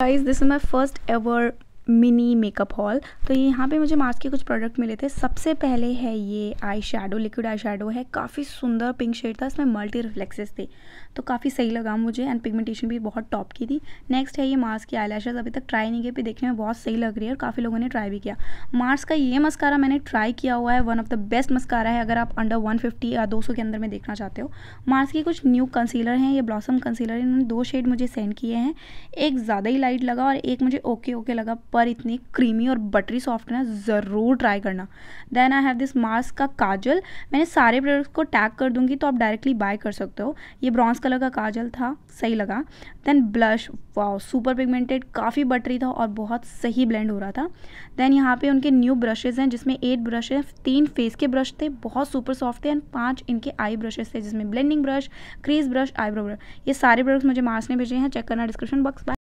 guys this is my first ever mini makeup haul तो यहाँ पे मुझे मास्क के कुछ प्रोडक्ट मिले थे सबसे पहले है ये eye shadow liquid eye shadow है काफ़ी सुंदर पिंक शेड था इसमें मल्टी रिफ्लेक्सेस थे तो काफ़ी सही लगा मुझे एंड पिगमेंटेशन भी बहुत टॉप की थी नेक्स्ट है ये मास्क की आई अभी तक ट्राई नहीं किया पे देखने में बहुत सही लग रही है और काफ़ी लोगों ने ट्राई भी किया मार्स का ये मस्कारा मैंने ट्राई किया हुआ है one of the best mascara है अगर आप अंडर वन या दो के अंदर में देखना चाहते हो मार्स के कुछ न्यू कंसीलर हैं ये ब्लॉसम कंसीलर इन्होंने दो शेड मुझे सेंड किए हैं एक ज़्यादा ही लाइट लगा और एक मुझे ओके ओके लगा पर पर इतनी क्रीमी और बटरी सॉफ्ट है ना ज़रूर ट्राई करना then I have this mask का काजल मैंने सारे प्रोडक्ट्स को टैग कर दूंगी तो आप डायरेक्टली बाय कर सकते हो ये ब्रॉन्ज कलर का काजल था सही लगा then blush wow super pigmented काफ़ी बटरी था और बहुत सही ब्लेंड हो रहा था देन यहाँ पे उनके न्यू ब्रशेज हैं जिसमें एट ब्रश तीन फेस के ब्रश थे बहुत सुपर सॉफ्ट थे एंड पाँच इनके आई ब्रशेज थे जिसमें blending brush crease brush eyebrow brush ये सारे प्रोडक्ट्स मुझे मार्स ने भेजे हैं चेक करना डिस्क्रिप्शन बॉक्स